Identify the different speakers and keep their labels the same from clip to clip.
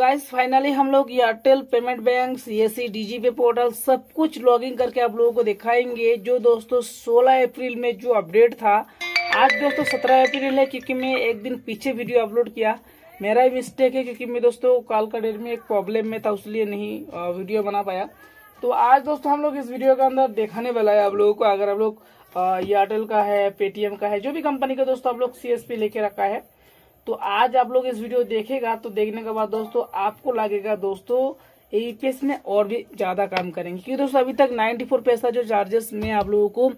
Speaker 1: guys finally हम लोग Airtel payment bank CSC पे पोर्टल सब कुछ लॉगिन करके आप लोगों को दिखाएंगे जो दोस्तों 16 अप्रैल में जो अपडेट था आज दोस्तों 17 अप्रैल है क्योंकि मैं एक दिन पीछे वीडियो अपलोड किया मेरा ही मिस्टेक है क्योंकि मैं दोस्तों काल का डेट में एक प्रॉब्लम में था उसलिए नहीं वीडियो बना पाया तो आज दोस्तों हम लोग इस वीडियो के अंदर दिखाने वाला है आप लोगों को अगर आप लोग एयरटेल का है पेटीएम का है जो भी कंपनी का दोस्तों आप लोग सी लेके रखा है तो आज आप लोग इस वीडियो देखेगा तो देखने के बाद दोस्तों आपको लगेगा दोस्तों एपीएस में और भी ज्यादा काम करेंगे क्योंकि दोस्तों अभी तक 94 पैसा जो चार्जेस मैं आप लोगों को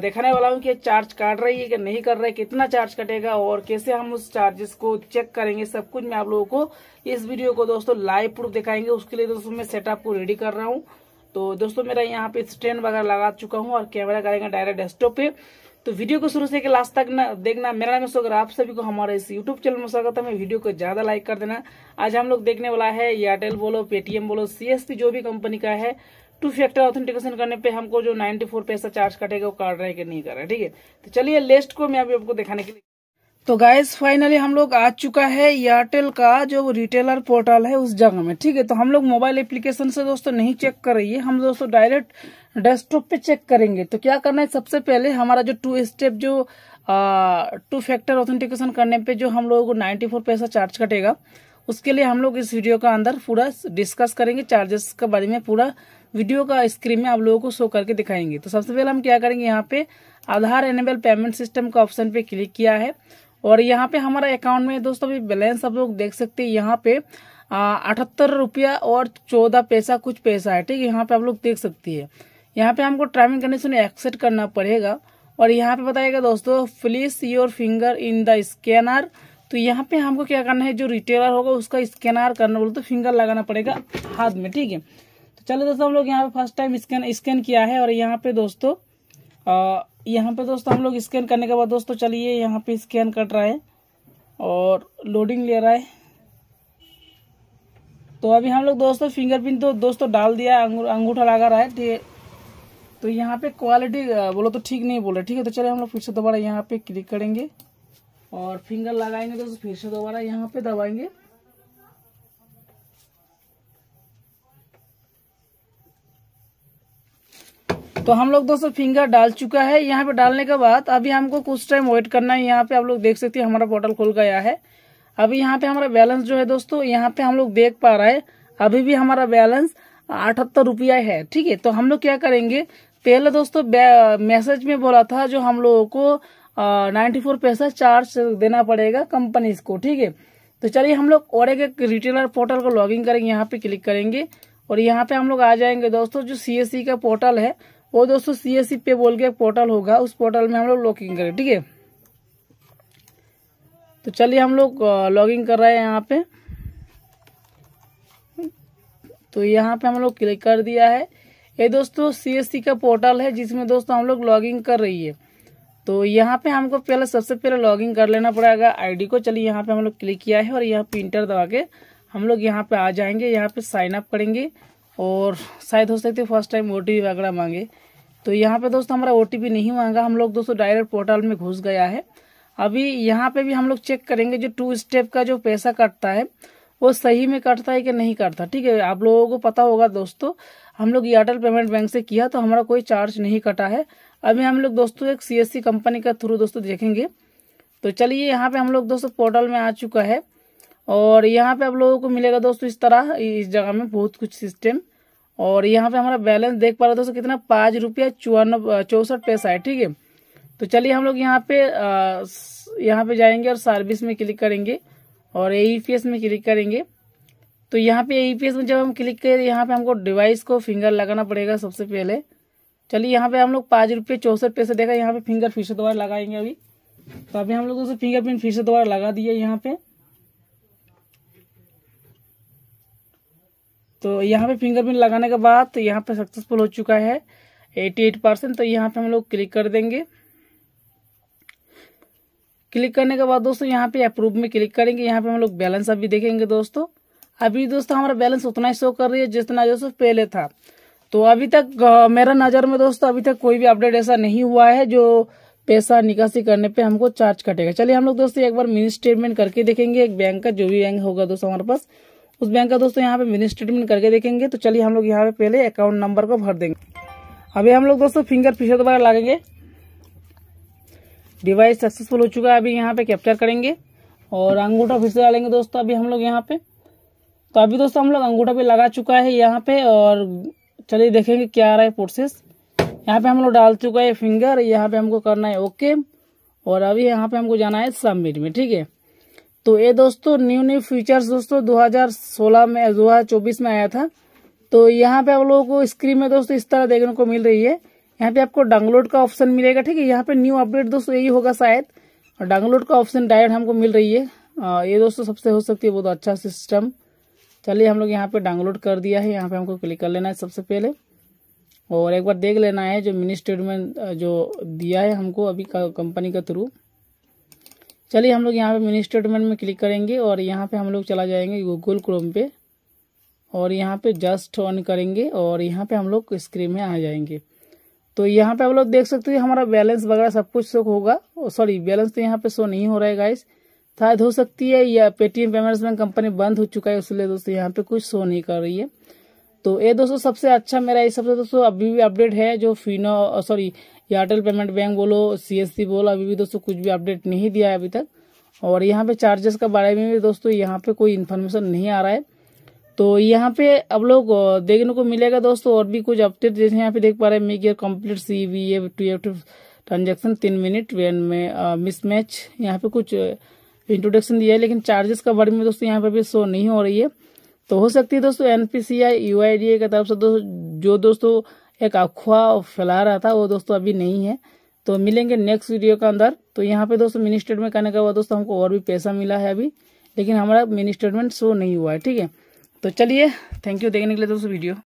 Speaker 1: दिखाने वाला हूँ कि चार्ज काट रही है कि नहीं कर रहा है कितना चार्ज कटेगा और कैसे हम उस चार्जेस को चेक करेंगे सब कुछ मैं आप लोगों को इस वीडियो को दोस्तों लाइव प्रूफ दिखाएंगे उसके लिए दोस्तों मैं सेटअप को रेडी कर रहा हूँ तो दोस्तों मेरा यहाँ पे स्टैंड वगैरह लगा चुका हूँ और कैमरा करेंगे डायरेक्ट डेस्कटॉप पे तो वीडियो को शुरू से लास्ट तक ना देखना मेरा नाम सोगर आप सभी को हमारे इस यूट्यूब चैनल में स्वागत है वीडियो को ज्यादा लाइक कर देना आज हम लोग देखने वाला है एयरटेल बोलो पेटीएम बोलो सीएसपी जो भी कंपनी का है टू फैक्टर ऑथेंटिकेशन करने पे हमको जो 94 पैसा चार्ज कटेगा वो कार्ड रहेगा कि नहीं कर रहा है ठीक है तो चलिए लिस्ट को मैं अभी आपको दिखाने के लिए तो गाइज फाइनली हम लोग आ चुका है एयरटेल का जो रिटेलर पोर्टल है उस जगह में ठीक है तो हम लोग मोबाइल एप्लीकेशन से दोस्तों नहीं चेक कर रही है हम दोस्तों डायरेक्ट डेस्कटॉप पे चेक करेंगे तो क्या करना है सबसे पहले हमारा जो टू स्टेप जो टू फैक्टर ऑथेंटिकेशन करने पे जो हम लोगों को नाइन्टी फोर पैसा चार्ज कटेगा उसके लिए हम लोग इस वीडियो का अंदर पूरा डिस्कस करेंगे चार्जेस के बारे में पूरा वीडियो का स्क्रीन में आप लोगों को शो करके दिखाएंगे तो सबसे पहले हम क्या करेंगे यहाँ पे आधार एनेबल पेमेंट सिस्टम का ऑप्शन पे क्लिक किया है और यहाँ पे हमारा अकाउंट में दोस्तों अभी बैलेंस आप लोग देख सकते हैं यहाँ पे अठहत्तर रुपया और चौदह पैसा कुछ पैसा है ठीक है यहाँ पे आप लोग देख सकती है यहाँ पे हमको ट्रैवलिंग कंडीशन एक्सेप्ट करना पड़ेगा और यहाँ पे बताएगा दोस्तों place your finger in the scanner तो यहाँ पे हमको क्या करना है जो रिटेलर होगा उसका स्कैनर करना बोलते तो फिंगर लगाना पड़ेगा हाथ में ठीक है तो चलो दोस्तों हम लोग यहाँ पे फर्स्ट टाइम स्कैन स्कैन किया है और यहाँ पे दोस्तों यहाँ पे दोस्तों हम लोग स्कैन करने के बाद दोस्तों चलिए यहाँ पे स्कैन कट रहा है और लोडिंग ले रहा है तो अभी हम लोग दोस्तों फिंगरप्रिंट तो दोस्तों डाल दिया अंगूठा लगा रहा है तो, तो यहाँ पे क्वालिटी बोलो तो ठीक नहीं बोला ठीक है तो चले हम लोग फिर से दोबारा यहाँ पे क्लिक करेंगे और फिंगर लगाएंगे दोस्तों फिर से दोबारा यहाँ पे दबाएंगे तो हम लोग दोस्तों फिंगर डाल चुका है यहाँ पे डालने के बाद अभी हमको कुछ टाइम वेट करना है यहाँ पे आप लोग देख सकते हैं हमारा पोर्टल खुल गया है अभी यहाँ पे हमारा बैलेंस जो है दोस्तों यहाँ पे हम लोग देख पा रहा है अभी भी हमारा बैलेंस अठहत्तर रुपया है ठीक है तो हम लोग क्या करेंगे पहले दोस्तों मैसेज में बोला था जो हम लोगों को नाइन्टी फोर पैसा चार्ज देना पड़ेगा कंपनी को ठीक है तो चलिए हम लोग और एक रिटेलर पोर्टल को लॉगिन करेंगे यहाँ पे क्लिक करेंगे और यहाँ पे हम लोग आ जाएंगे दोस्तों जो सी e का पोर्टल है वो दोस्तों सी एस सी पे बोल के एक पोर्टल होगा उस पोर्टल में हम लोग लॉगिन करें ठीक है तो चलिए हम लोग लॉगिन कर रहे हैं यहाँ पे तो यहाँ पे हम लोग क्लिक कर दिया है ये दोस्तों सी e का पोर्टल है जिसमें दोस्तों हम लोग लॉगिन कर रही है तो यहाँ पे हमको पहले सबसे पहले लॉगिन कर लेना पड़ेगा आईडी को चलिए यहाँ पे हम लोग क्लिक किया है और यहाँ पे इंटर दबा के हम लोग यहाँ पे आ जाएंगे यहाँ पे साइन अप करेंगे और शायद हो सकती है फर्स्ट टाइम ओ वगैरह मांगे तो यहाँ पे दोस्तों हमारा ओ नहीं मांगा हम लोग दोस्तों डायरेक्ट पोर्टल में घुस गया है अभी यहाँ पे भी हम लोग चेक करेंगे जो टू स्टेप का जो पैसा कटता है वो सही में कटता है कि नहीं कटता ठीक है आप लोगों को पता होगा दोस्तों हम लोग एयरटेल पेमेंट बैंक से किया तो हमारा कोई चार्ज नहीं कटा है अभी हम लोग दोस्तों एक सी कंपनी का थ्रू दोस्तों देखेंगे तो चलिए यहाँ पे हम लोग दोस्तों पोर्टल में आ चुका है और यहाँ पे आप लोगों को मिलेगा दोस्तों इस तरह इस जगह में बहुत कुछ सिस्टम और यहाँ पे हमारा बैलेंस देख पा रहे दोस्तों कितना पाँच रुपया चौवन चौसठ पैसा है ठीक है तो चलिए हम लोग यहाँ पे यहाँ पे जाएंगे और सर्विस में क्लिक करेंगे और ई e में क्लिक करेंगे तो यहाँ पे ई e में जब हम क्लिक करें यहाँ पे हमको डिवाइस को फिंगर लगाना पड़ेगा सबसे पहले चलिए यहाँ पे हम लोग पाँच रुपये चौसठ पैसे देखा यहाँ पे फिंगर फिर से दोबारा लगाएंगे अभी तो अभी हम लोग दोस्तों फिंगरप्रिंट फिर से दोबारा लगा दिया यहाँ पे तो यहाँ पे फिंगरप्रिंट लगाने के बाद तो यहाँ पे सक्सेसफुल हो चुका है 88 परसेंट तो यहाँ पे हम लोग क्लिक कर देंगे क्लिक करने के बाद दोस्तों यहाँ पे अप्रूव में क्लिक करेंगे यहाँ पे हम लोग बैलेंस अभी देखेंगे दोस्तों अभी दोस्तों हमारा बैलेंस उतना ही शो कर रही है जितना दोस्तों पहले था तो अभी तक मेरा नज़र में दोस्तों अभी तक कोई भी अपडेट ऐसा नहीं हुआ है जो पैसा निकासी करने पे हमको चार्ज कटेगा चलिए हम लोग दोस्तों एक बार मिनी स्टेटमेंट करके देखेंगे एक बैंक का जो भी बैंक होगा दोस्तों हमारे पास उस बैंक का दोस्तों यहाँ पे मिनी स्टेटमेंट करके देखेंगे तो चलिए हम लोग यहाँ पे पहले अकाउंट नंबर को भर देंगे अभी हम लोग दोस्तों फिंगर पीछे दोबारा लागेंगे डिवाइस सक्सेसफुल हो चुका है अभी यहाँ पे कैप्चर करेंगे और अंगूठा फिर से डालेंगे दोस्तों अभी हम लोग यहाँ पे तो अभी दोस्तों हम लोग अंगूठा भी लगा चुका है यहाँ पे और चलिए देखेंगे क्या आ रहा है प्रोसेस यहाँ पे हम लोग डाल चुका है फिंगर यहाँ पे हमको करना है ओके और अभी यहाँ पे हमको जाना है सबमिट में ठीक है तो ये दोस्तों न्यू न्यू फीचर्स दोस्तों 2016 में 2024 में आया था तो यहाँ पे आप लोगों को स्क्रीन में दोस्तों इस तरह देखने को मिल रही है यहाँ पे आपको डाउनलोड का ऑप्शन मिलेगा ठीक है यहाँ पे न्यू अपडेट दोस्तों यही होगा शायद डाउनलोड का ऑप्शन डायरेक्ट हमको मिल रही है आ, ये दोस्तों सबसे हो सकती है बहुत अच्छा सिस्टम चलिए हम लोग यहाँ पे डाउनलोड कर दिया है यहाँ पे हमको क्लिक कर लेना है सबसे पहले और एक बार देख लेना है जो मिनी स्टेटमेंट जो दिया है हमको अभी कंपनी के थ्रू चलिए हम लोग यहाँ पे मिनी स्टेटमेंट में क्लिक करेंगे और यहाँ पे हम लोग चला जाएंगे गूगल क्रोम पे और यहाँ पे जस्ट ऑन करेंगे और यहाँ पे हम लोग स्क्रीन में आ जाएंगे तो यहाँ पे आप लोग देख सकते हो हमारा बैलेंस वगैरह सब कुछ शो होगा सॉरी बैलेंस तो यहाँ पे शो नहीं हो रहा है गाइस शायद हो सकती है या पेटीएम पेमेंट्स बैंक कंपनी बंद हो चुका है इसलिए दोस्तों यहाँ पे कुछ शो नहीं कर रही है तो ये दोस्तों सबसे अच्छा मेरा इस सबसे दोस्तों अभी भी अपडेट है जो Fino sorry Airtel payment bank बोलो सी बोलो अभी भी दोस्तों कुछ भी अपडेट नहीं दिया है अभी तक और यहाँ पे चार्जेस के बारे में भी दोस्तों यहाँ पे कोई इन्फॉर्मेशन नहीं आ रहा है तो यहाँ पे अब लोग देखने को मिलेगा दोस्तों और भी कुछ अपडेट जैसे यहाँ पे देख पा रहे हैं make your complete C V A two F two transaction तीन मिनट वेन में मिसमैच यहाँ पे कुछ इंट्रोडक्शन दिया है लेकिन चार्जेस का बारे में दोस्तों यहाँ पे भी शो नहीं हो रही है तो हो सकती है दोस्तों NPCI UIDA U I D की तरफ से दोस्तों जो दोस्तों एक अफवाह फैला रहा था वो दोस्तों अभी नहीं है तो मिलेंगे नेक्स्ट वीडियो के अंदर तो यहाँ पे दोस्तों मिनी स्टेटमेंट करने का हुआ दोस्तों हमको और भी पैसा मिला है अभी लेकिन हमारा मिनी स्टेटमेंट शो नहीं हुआ है ठीक है तो चलिए थैंक यू देखने के लिए दोस्तों वीडियो